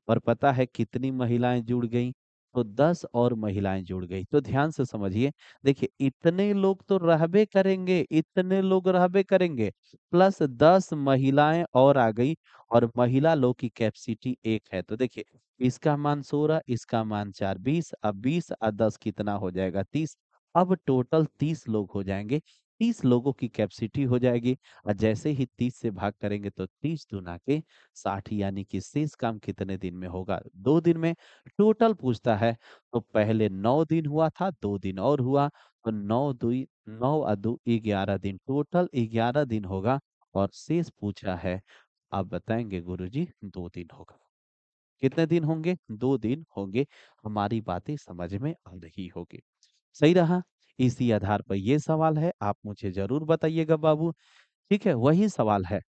पर पता है कितनी महिलाएं जुड़ गई तो दस और महिलाएं जुड़ गई तो ध्यान से समझिए देखिए इतने लोग तो रहबे करेंगे इतने लोग रहबे करेंगे प्लस दस महिलाएं और आ गई और महिला लोग की कैपेसिटी एक है तो देखिए इसका मान सोलह इसका मान चार बीस अब बीस और दस कितना हो जाएगा तीस अब टोटल तीस लोग हो जाएंगे तीस लोगों की कैपेसिटी हो जाएगी और जैसे ही तीस से भाग करेंगे तो तीस दुना के साठ यानी कि शेष काम कितने दिन में होगा दो दिन में टोटल पूछता है तो पहले नौ दिन हुआ था दो दिन और हुआ तो नौ दुई नौ अदू ग्यारह दिन टोटल ग्यारह दिन होगा और शेष पूछा है आप बताएंगे गुरुजी दो दिन होगा कितने दिन होंगे दो दिन होंगे हमारी बातें समझ में आ रही होगी सही रहा इसी आधार पर यह सवाल है आप मुझे जरूर बताइएगा बाबू ठीक है वही सवाल है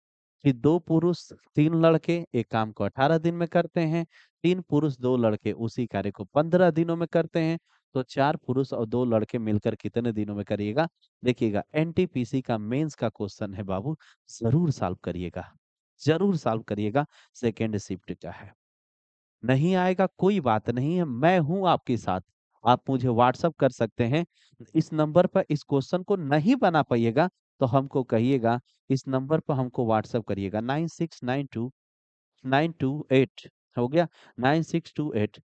कि दो पुरुष तीन लड़के एक काम को अठारह दिन में करते हैं तीन पुरुष दो लड़के उसी कार्य को पंद्रह दिनों में करते हैं तो चार पुरुष और दो लड़के मिलकर कितने दिनों में करिएगा देखिएगा एनटीपीसी का मेंस का क्वेश्चन है बाबू जरूर सॉल्व करिएगा जरूर सॉल्व करिएगा सेकेंड शिफ्ट का है नहीं आएगा कोई बात नहीं है मैं हूं आपके साथ आप मुझे व्हाट्सअप कर सकते हैं इस नंबर पर इस क्वेश्चन को नहीं बना पाइएगा तो हमको कहिएगा इस नंबर पर हमको व्हाट्सअप करिएगा nine six nine two nine two eight हो गया nine six two eight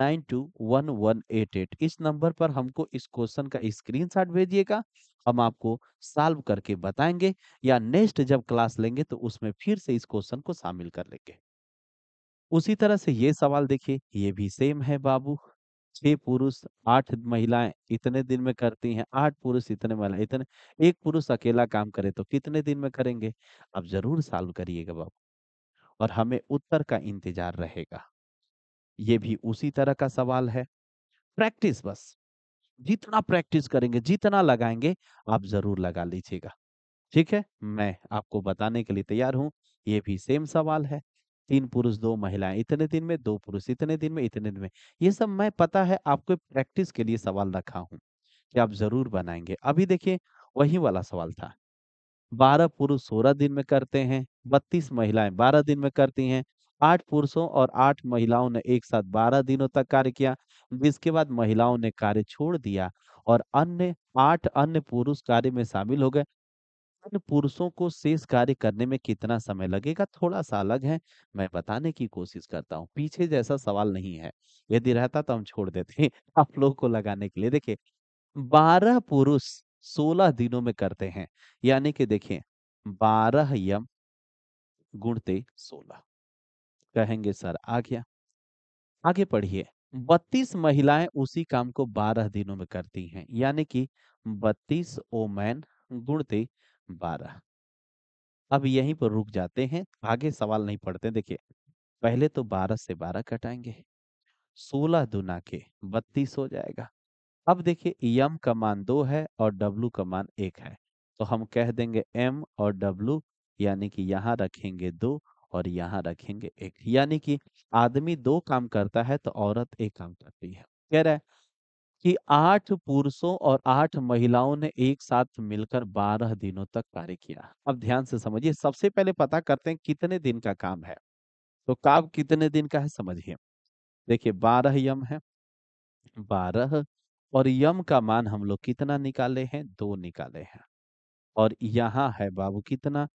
nine two one one eight eight इस नंबर पर हमको इस क्वेश्चन का शॉट भेजिएगा हम आपको सॉल्व करके बताएंगे या नेक्स्ट जब क्लास लेंगे तो उसमें फिर से इस क्वेश्चन को शामिल कर लेंगे उसी तरह से ये सवाल देखिए ये भी सेम है बाबू छह पुरुष आठ महिलाएं इतने दिन में करती हैं आठ पुरुष इतने महिलाएं इतने एक पुरुष अकेला काम करे तो कितने दिन में करेंगे आप जरूर सॉल्व करिएगा बाबू और हमें उत्तर का इंतजार रहेगा ये भी उसी तरह का सवाल है प्रैक्टिस बस जितना प्रैक्टिस करेंगे जितना लगाएंगे आप जरूर लगा लीजिएगा ठीक है मैं आपको बताने के लिए तैयार हूं ये भी सेम सवाल है तीन पुरुष दो महिलाएं इतने दिन में दो पुरुष इतने दिन में इतने दिन में ये सब मैं पता है आपको प्रैक्टिस के लिए सवाल रखा हूँ कि आप जरूर बनाएंगे अभी देखिए वही वाला सवाल था बारह पुरुष सोलह दिन में करते हैं बत्तीस महिलाएं बारह दिन में करती हैं आठ पुरुषों और आठ महिलाओं ने एक साथ बारह दिनों तक कार्य किया जिसके बाद महिलाओं ने कार्य छोड़ दिया और अन्य आठ अन्य पुरुष कार्य में शामिल हो गए अन्य पुरुषों को शेष कार्य करने में कितना समय लगेगा थोड़ा सा अलग है मैं बताने की कोशिश करता हूँ पीछे जैसा सवाल नहीं है यदि रहता तो हम छोड़ देते (laughs) आप लोग को लगाने के लिए देखिए बारह पुरुष सोलह दिनों में करते हैं यानी कि देखिए बारह यम गुणते सोलह कहेंगे सर आ गया आगे पढ़िए बत्तीस महिलाएं उसी काम को बारह दिनों में करती हैं यानी कि बत्तीस ओमैन गुणते बारह अब यहीं पर रुक जाते हैं आगे सवाल नहीं पढ़ते देखिए पहले तो बारह से बारह कटाएंगे सोलह दुना के बत्तीस हो जाएगा अब देखिए यम का मान दो है और डब्लू का मान एक है तो हम कह देंगे एम और डब्लू यानी कि यहाँ रखेंगे दो और यहाँ रखेंगे एक यानी कि आदमी दो काम करता है तो औरत एक काम करती है कह रहा है कि आठ पुरुषों और आठ महिलाओं ने एक साथ मिलकर बारह दिनों तक कार्य किया अब ध्यान से समझिए सबसे पहले पता करते हैं कितने दिन का काम है तो काम कितने दिन का है समझिए देखिए बारह यम है बारह और यम का मान हम लोग कितना निकाले हैं दो निकाले हैं और यहाँ है बाबू कितना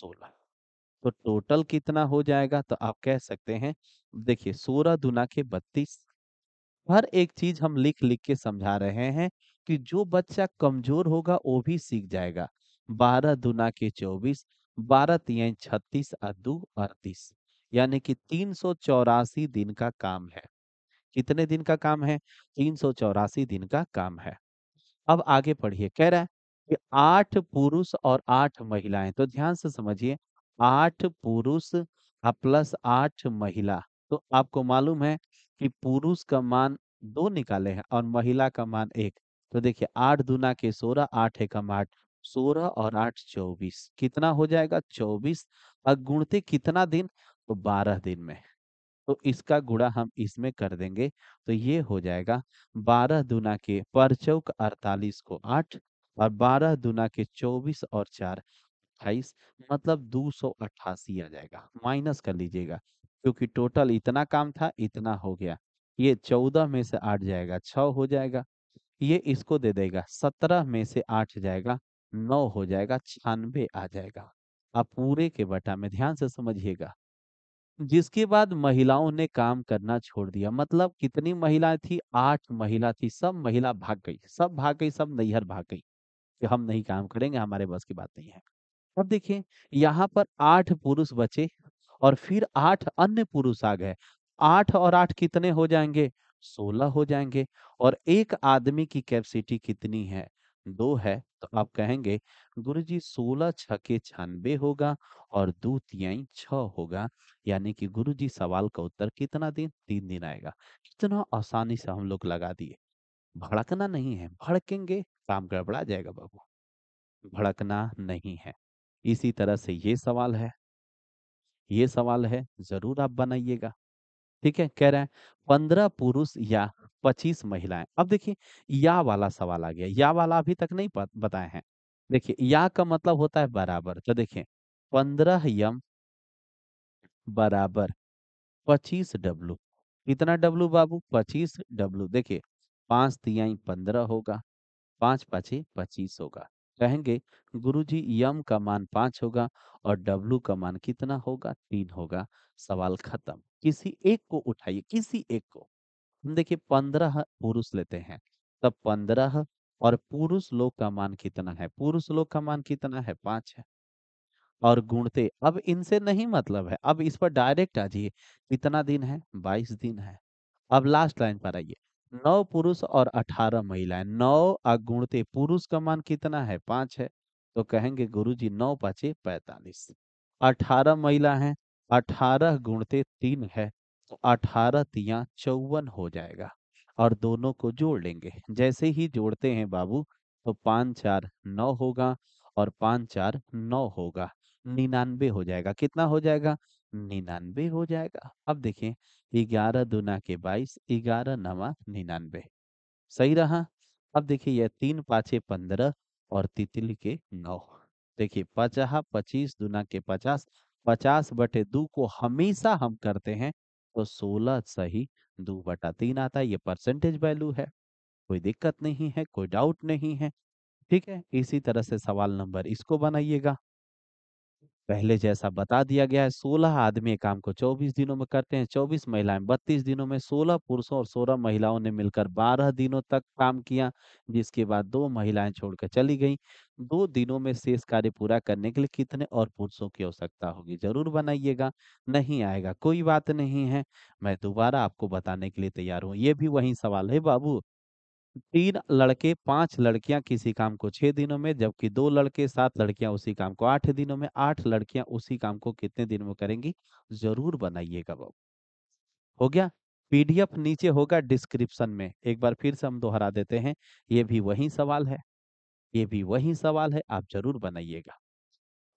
सोलह तो टोटल कितना हो जाएगा तो आप कह सकते हैं देखिए सोलह दुना के बत्तीस हर एक चीज हम लिख लिख के समझा रहे हैं कि जो बच्चा कमजोर होगा वो भी सीख जाएगा बारह दुना के चौबीस बारह तीन छत्तीस और दो अड़तीस यानी कि तीन सौ चौरासी दिन का काम है कितने दिन का काम है तीन सौ चौरासी दिन का काम है अब आगे पढ़िए कह रहा है कि आठ पुरुष और आठ महिलाएं तो ध्यान से समझिए आठ पुरुष प्लस आठ महिला तो आपको मालूम है कि पुरुष का मान दो निकाले हैं और महिला का मान एक तो देखिए आठ दुना के सोलह आठ एकम आठ सोलह और आठ चौबीस कितना हो जाएगा चौबीस और गुणते कितना दिन तो बारह दिन में तो इसका गुणा हम इसमें कर देंगे तो ये हो जाएगा बारह दुना के पर चौक अड़तालीस को आठ और बारह दुना के चौबीस और चार अट्ठाईस मतलब दो सौ अट्ठासी आ जाएगा माइनस कर लीजिएगा क्योंकि टोटल इतना काम था इतना हो गया ये चौदह में से आठ जाएगा छ हो जाएगा ये इसको दे देगा सत्रह में से आठ जाएगा नौ हो जाएगा छियानवे आ जाएगा आप पूरे के बटा में ध्यान से समझिएगा जिसके बाद महिलाओं ने काम करना छोड़ दिया मतलब कितनी महिलाएं थी आठ महिला थी सब महिला भाग गई सब भाग गई सब नैहर भाग गई कि हम नहीं काम करेंगे हमारे बस की बात नहीं है अब देखिए यहाँ पर आठ पुरुष बचे और फिर आठ अन्य पुरुष आ गए आठ और आठ कितने हो जाएंगे सोलह हो जाएंगे और एक आदमी की कैपेसिटी कितनी है दो है तो आप कहेंगे गुरु जी सोलह छके छानबे होगा और दो तियाई छ होगा यानी कि गुरु जी सवाल का उत्तर कितना दिन तीन दिन आएगा कितना आसानी से हम लोग लगा दिए भड़कना नहीं है भड़केंगे काम गड़बड़ा जाएगा बाबू भड़कना नहीं है इसी तरह से ये सवाल है ये सवाल है जरूर आप बनाइएगा ठीक है कह रहे हैं पंद्रह पुरुष या पच्चीस महिलाएं अब देखिए या वाला सवाल आ गया या वाला अभी तक नहीं बताए हैं देखिए या का मतलब होता है बराबर तो देखिए पंद्रह यम बराबर पच्चीस डब्लू कितना डब्लू बाबू पच्चीस डब्लू देखिए पांच तिहाई पंद्रह होगा पांच पची पच्चीस होगा कहेंगे गुरुजी यम का मान पांच होगा और डब्लू का मान कितना होगा तीन होगा सवाल खत्म किसी एक को उठाइए किसी एक को हम देखिए पंद्रह पुरुष लेते हैं तब पंद्रह और पुरुष लोग का मान कितना है पुरुष लोग का मान कितना है पांच है और गुणते अब इनसे नहीं मतलब है अब इस पर डायरेक्ट आ जाइए कितना दिन है बाईस दिन है अब लास्ट लाइन पर आइए नौ पुरुष और अठारह महिलाएं नौ अगुणते पुरुष का मान कितना है पांच है तो कहेंगे गुरु जी नौ पाचे पैतालीस अठारह महिला है अठारह गुणते तीन है तो अठारह तिया चौवन हो जाएगा और दोनों को जोड़ लेंगे जैसे ही जोड़ते हैं बाबू तो पांच चार नौ होगा और पांच चार नौ होगा निन्यानबे हो जाएगा कितना हो जाएगा निन्यानवे हो जाएगा अब देखिए ग्यारह दुना के बाईस ग्यारह नवा निन्यानवे सही रहा अब देखिए यह तीन पाँचे पंद्रह और तितिल के नौ देखिए पचाह पच्चीस दुना के पचास पचास बटे दो को हमेशा हम करते हैं तो सोलह सही दो बटा तीन आता है ये परसेंटेज वैल्यू है कोई दिक्कत नहीं है कोई डाउट नहीं है ठीक है इसी तरह से सवाल नंबर इसको बनाइएगा पहले जैसा बता दिया गया है सोलह आदमी काम को चौबीस दिनों में करते हैं चौबीस महिलाएं बत्तीस दिनों में सोलह पुरुषों और सोलह महिलाओं ने मिलकर बारह दिनों तक काम किया जिसके बाद दो महिलाएं छोड़कर चली गई दो दिनों में शेष कार्य पूरा करने के लिए कितने और पुरुषों की आवश्यकता होगी जरूर बनाइएगा नहीं आएगा कोई बात नहीं है मैं दोबारा आपको बताने के लिए तैयार हूँ ये भी वही सवाल है बाबू तीन लड़के पांच लड़कियां किसी काम को छह दिनों में जबकि दो लड़के सात लड़कियां उसी काम को आठ दिनों में आठ लड़कियां उसी काम को कितने दिन में करेंगी जरूर बनाइएगा बाबू हो गया पीडीएफ नीचे होगा डिस्क्रिप्शन में एक बार फिर से हम दोहरा देते हैं ये भी वही सवाल है ये भी वही सवाल है आप जरूर बनाइएगा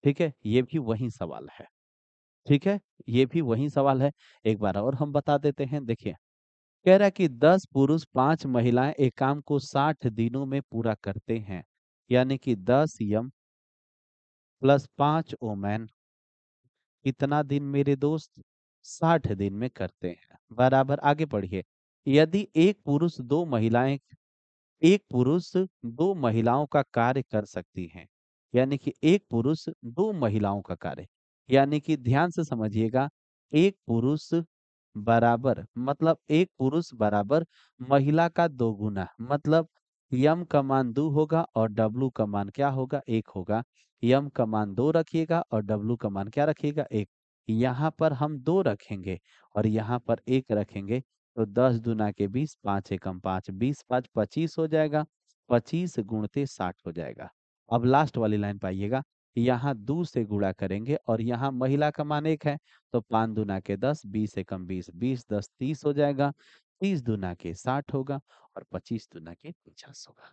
ठीक है ये भी वही सवाल है ठीक है ये भी वही सवाल है एक बार और हम बता देते हैं देखिए कह रहा है कि दस पुरुष पांच महिलाएं एक काम को साठ दिनों में पूरा करते हैं यानी कि दस यम प्लस पांच ओमैन कितना दिन मेरे दोस्त साठ दिन में करते हैं बराबर आगे पढ़िए यदि एक पुरुष दो महिलाएं एक पुरुष दो महिलाओं का कार्य कर सकती हैं यानी कि एक पुरुष दो महिलाओं का कार्य यानी कि ध्यान से समझिएगा एक पुरुष बराबर मतलब एक पुरुष बराबर महिला का दो गुना मतलब यम का मान दो होगा और डब्लू का मान क्या होगा एक होगा यम का मान दो रखिएगा और डब्लू का मान क्या रखिएगा एक यहाँ पर हम दो रखेंगे और यहाँ पर एक रखेंगे तो दस दुना के बीस पांच एकम पांच बीस पाँच पच्चीस हो जाएगा पच्चीस गुणते साठ हो जाएगा अब लास्ट वाली लाइन पाइएगा यहाँ दो से गुणा करेंगे और यहाँ महिला का मान एक है तो पाँच दुना के दस बीस एकम बीस बीस दस तीस हो जाएगा तीस दुना के साठ होगा और पच्चीस दुना के पचास होगा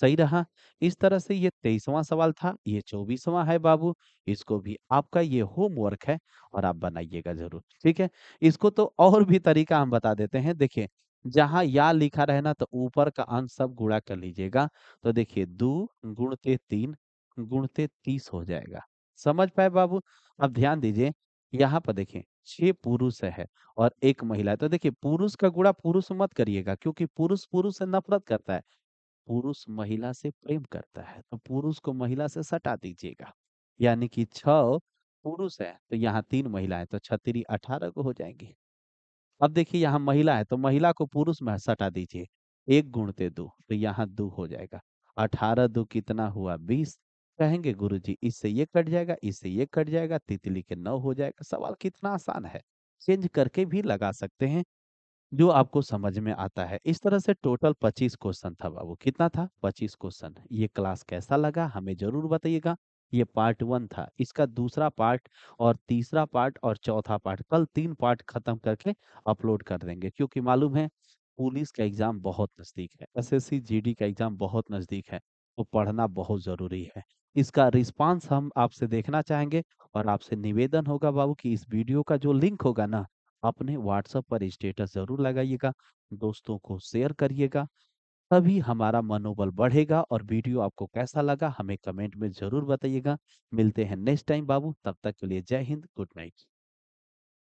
सही रहा इस तरह से ये तेईसवा सवाल था ये चौबीसवा है बाबू इसको भी आपका ये होमवर्क है और आप बनाइएगा जरूर ठीक है इसको तो और भी तरीका हम बता देते हैं देखिए जहां या लिखा रहे ना तो ऊपर का अंक सब गुणा कर लीजिएगा तो देखिए दो गुणते तीन गुणते तीस हो जाएगा समझ पाए बाबू अब ध्यान दीजिए यहाँ पर देखें छह पुरुष है और एक महिला है तो देखिए पुरुष का गुणा पुरुष मत करिएगा क्योंकि पुरुष पुरुष से नफरत करता है पुरुष महिला से प्रेम करता है तो पुरुष को महिला से सटा दीजिएगा यानी कि छ पुरुष है तो यहाँ तीन महिला है तो छतरी अठारह को हो जाएंगी अब देखिए यहाँ महिला है तो महिला को पुरुष में सटा दीजिए एक गुणते दो तो यहाँ दो हो जाएगा अठारह दो कितना हुआ बीस कहेंगे गुरु जी इससे ये कट जाएगा इससे ये कट जाएगा तितली के न हो जाएगा सवाल कितना आसान है चेंज करके भी लगा सकते हैं जो आपको समझ में आता है इस तरह से टोटल पच्चीस क्वेश्चन था बाबू कितना था पच्चीस क्वेश्चन ये क्लास कैसा लगा हमें जरूर बताइएगा ये पार्ट वन था इसका दूसरा पार्ट और तीसरा पार्ट और चौथा पार्ट कल तीन पार्ट खत्म करके अपलोड कर देंगे क्योंकि मालूम है पुलिस का एग्जाम बहुत नजदीक है एस एस का एग्जाम बहुत नजदीक है तो पढ़ना बहुत जरूरी है इसका रिस्पांस हम आपसे देखना चाहेंगे और आपसे निवेदन होगा बाबू कि इस वीडियो का जो लिंक होगा ना अपने व्हाट्सएप पर स्टेटस जरूर लगाइएगा दोस्तों को शेयर करिएगा तभी हमारा मनोबल बढ़ेगा और वीडियो आपको कैसा लगा हमें कमेंट में जरूर बताइएगा मिलते हैं नेक्स्ट टाइम बाबू तब तक के लिए जय हिंद गुड नाइट